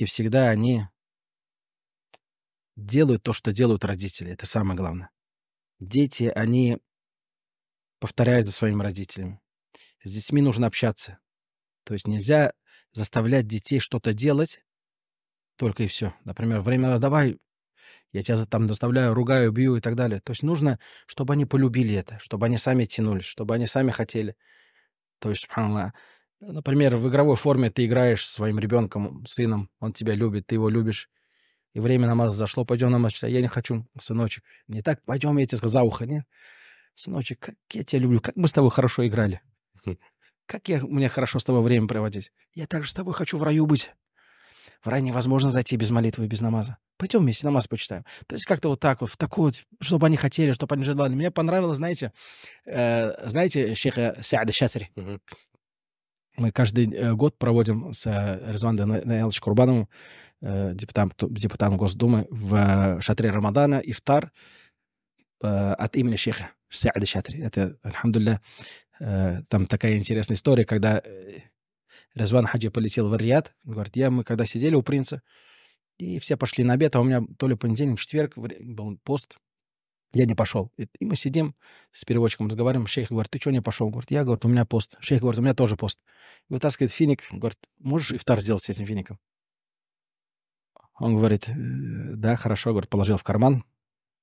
дети всегда, они делают то, что делают родители. Это самое главное. Дети, они повторяют за своими родителями. С детьми нужно общаться. То есть нельзя заставлять детей что-то делать, только и все. Например, время «давай, я тебя там доставляю, ругаю, бью» и так далее. То есть нужно, чтобы они полюбили это, чтобы они сами тянулись, чтобы они сами хотели. То есть, Например, в игровой форме ты играешь с своим ребенком, сыном, он тебя любит, ты его любишь. И время намаз зашло, пойдем намаз а Я не хочу, сыночек. Не так, пойдем, я тебе сказал, за ухо, нет? Сыночек, как я тебя люблю, как мы с тобой хорошо играли. Как я, мне хорошо с тобой время проводить. Я также с тобой хочу в раю быть. В рай невозможно зайти без молитвы и без намаза. Пойдем вместе намаз почитаем. То есть как-то вот так вот, в такую, чтобы они хотели, чтобы они желали. Мне понравилось, знаете, э, знаете, шейха Сяда Шатри, mm-hmm мы каждый э, год проводим с э, Резваном Данаиловичем Курбановым, э, депутатом, депутатом Госдумы, в шатре Рамадана и втар от имени шейха Саада Шатри. Это, альхамдулля, там такая интересная история, когда Резван Хаджи полетел в Риад, говорит, я, мы когда сидели у принца, и все пошли на обед, а у меня то ли понедельник, четверг был пост, я не пошел. И мы сидим с переводчиком, разговариваем. Шейх говорит, ты что не пошел? Говорит, я, говорит, у меня пост. Шейх говорит, у меня тоже пост. Вытаскивает финик, говорит, можешь ифтар сделать с этим фиником? Он говорит, «Э, да, хорошо, говорит, положил в карман.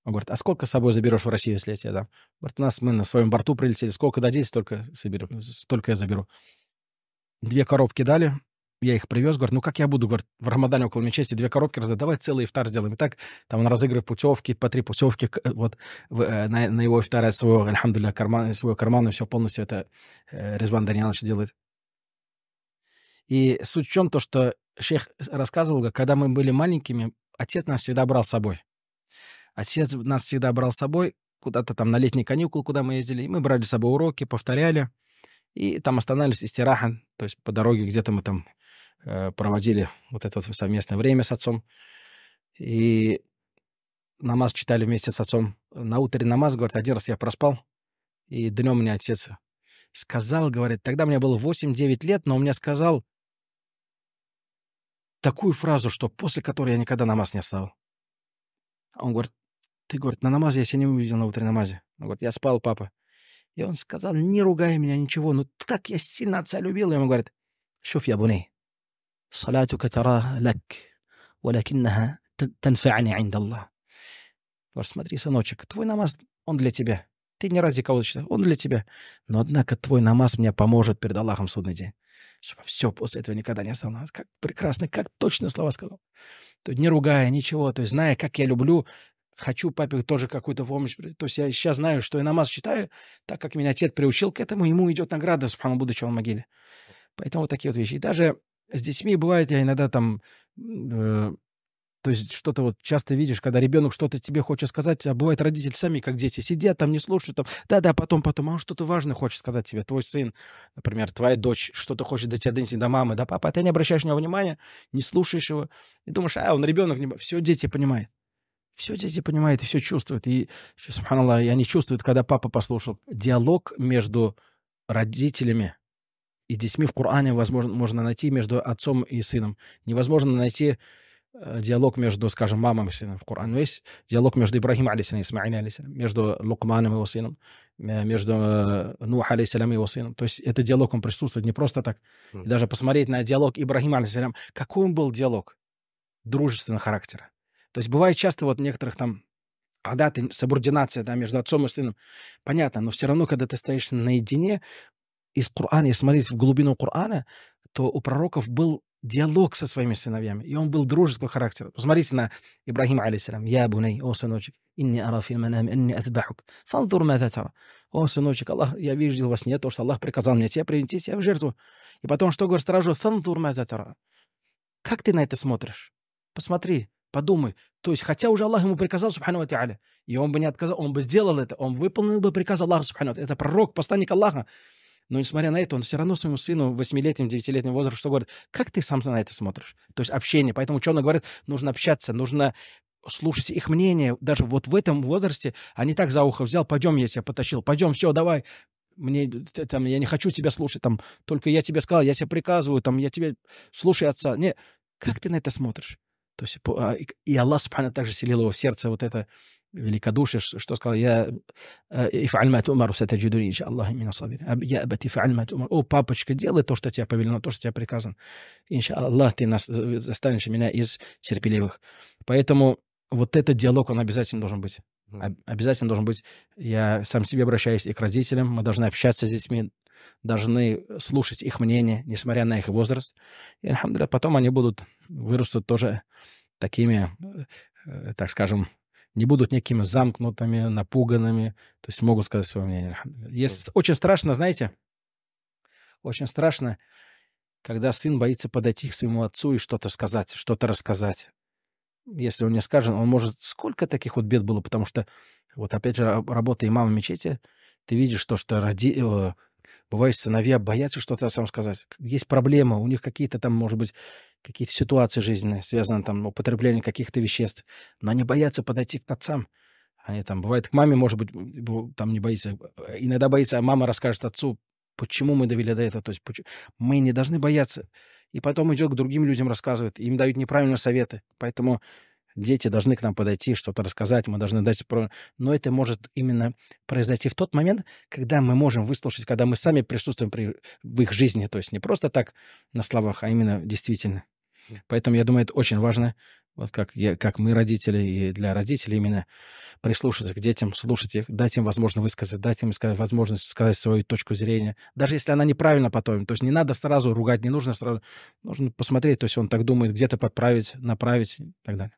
Он говорит, а сколько с собой заберешь в Россию, если я тебе дам? Говорит, нас мы на своем борту прилетели, сколько дадите, столько, соберу, столько я заберу. Две коробки дали, я их привез, говорит, ну как я буду, говорит, в Рамадане около мечети две коробки раздать, давай целый ифтар сделаем. И так, там он разыгрывает путевки, по три путевки, э, вот в, э, на, на его ифтар от э, своего, альхамдуля, карман, своего кармана, все полностью это э, Резван Даниалович делает. И суть в чем то, что шейх рассказывал, когда мы были маленькими, отец нас всегда брал с собой. Отец нас всегда брал с собой куда-то там на летний каникул, куда мы ездили, и мы брали с собой уроки, повторяли, и там останавливались истерахан, то есть по дороге где-то мы там Э, проводили вот это вот совместное время с отцом. И намаз читали вместе с отцом. На утре намаз, говорит, один раз я проспал, и днем мне отец сказал, говорит, тогда мне было 8-9 лет, но он мне сказал такую фразу, что после которой я никогда намаз не оставил. А он говорит, ты, говорит, на намазе я себя не увидел на утреннем намазе. Он говорит, я спал, папа. И он сказал, не ругай меня, ничего, ну так я сильно отца любил. И он говорит, шуф я буней صلاتك تراها لك ولكنها تنفعني عند الله. Говорит, смотри, сыночек, твой намаз, он для тебя. Ты не ради кого-то читаешь, он для тебя. Но, однако, твой намаз мне поможет перед Аллахом в судный день. Все, после этого никогда не останавливался. Как прекрасно, как точно слова сказал. То есть не ругая ничего, то есть зная, как я люблю, хочу папе тоже какую-то помощь. То есть я сейчас знаю, что я намаз читаю, так как меня отец приучил к этому, ему идет награда, субхану, будучи в могиле. Поэтому вот такие вот вещи. И даже с детьми бывает, я иногда там... Э, то есть что-то вот часто видишь, когда ребенок что-то тебе хочет сказать, а бывает родители сами, как дети, сидят там, не слушают, там, да-да, потом, потом, а он что-то важное хочет сказать тебе, твой сын, например, твоя дочь, что-то хочет до тебя донести, до мамы, до папы, а ты не обращаешь на него внимания, не слушаешь его, и думаешь, а, он ребенок, не... все дети понимают Все дети понимают и все чувствуют. И, субханаллах, и они чувствуют, когда папа послушал. Диалог между родителями и детьми в Коране возможно, можно найти между отцом и сыном. Невозможно найти э, диалог между, скажем, мамой и сыном в Коране. Но есть диалог между Ибрахимом алейсалам и Исмаилем алейсалам, между Лукманом и его сыном, э, между э, Нух алейсалам и его сыном. То есть этот диалог, он присутствует не просто так. И даже посмотреть на диалог Ибрахима алейсалам, какой он был диалог дружественного характера. То есть бывает часто вот некоторых там когда ты субординация да, между отцом и сыном, понятно, но все равно, когда ты стоишь наедине, из Корана, если смотреть в глубину Корана, то у пророков был диалог со своими сыновьями, и он был дружеского характера. Посмотрите на Ибрахима, алейсалям. «Я буней, о сыночек, инни ара фил манам, инни атбахук, фанзур мазатара». «О сыночек, Аллах, я видел во сне то, что Аллах приказал мне тебя принести себя в жертву». И потом что говорит стражу? «Фанзур мазатара». Как ты на это смотришь? Посмотри, подумай. То есть, хотя уже Аллах ему приказал, субхану и он бы не отказал, он бы сделал это, он выполнил бы приказ Аллаха, субхану Это пророк, посланник Аллаха. Но несмотря на это, он все равно своему сыну, в восьмилетнему, девятилетнему возрасте что говорит, как ты сам на это смотришь? То есть общение. Поэтому ученые говорят, нужно общаться, нужно слушать их мнение. Даже вот в этом возрасте, они так за ухо взял, пойдем, я тебя потащил, пойдем, все, давай. Мне, там, я не хочу тебя слушать, там, только я тебе сказал, я тебе приказываю, там, я тебе, слушай отца. Не, как ты на это смотришь? То есть, а, и Аллах, субхану, также селил его в сердце вот это великодушие, что сказал, я э, «Ифальмат умару сатаджидуни, инша Аллах именно сабир». «Я абати фальмат умар». «О, папочка, делай то, что тебе повелено, то, что тебе приказано. Инша Аллах, ты нас э, застанешь меня из терпеливых». Поэтому вот этот диалог, он обязательно должен быть. Обязательно должен быть. Я сам себе обращаюсь и к родителям. Мы должны общаться с детьми, должны слушать их мнение, несмотря на их возраст. И, потом они будут вырастут тоже такими, э, так скажем, не будут некими замкнутыми, напуганными, то есть могут сказать свое мнение. Есть, очень страшно, знаете, очень страшно, когда сын боится подойти к своему отцу и что-то сказать, что-то рассказать. Если он не скажет, он может... Сколько таких вот бед было, потому что, вот опять же, работа работая имамом мечети, ты видишь то, что ради э, бывают сыновья боятся что-то сам сказать. Есть проблема, у них какие-то там, может быть, какие-то ситуации жизненные, связанные там употребление ну, каких-то веществ, но они боятся подойти к отцам. Они там, бывает, к маме, может быть, там не боится. Э, иногда боится, а мама расскажет отцу, почему мы довели до этого. То есть почему... мы не должны бояться. И потом идет к другим людям рассказывает, им дают неправильные советы. Поэтому дети должны к нам подойти, что-то рассказать, мы должны дать... Про... Но это может именно произойти в тот момент, когда мы можем выслушать, когда мы сами присутствуем при... в их жизни. То есть не просто так на словах, а именно действительно. Поэтому, я думаю, это очень важно, вот как, я, как мы, родители, и для родителей именно прислушаться к детям, слушать их, дать им возможность высказать, дать им сказать, возможность сказать свою точку зрения, даже если она неправильно потом. То есть не надо сразу ругать, не нужно сразу, нужно посмотреть, то есть он так думает, где-то подправить, направить и так далее.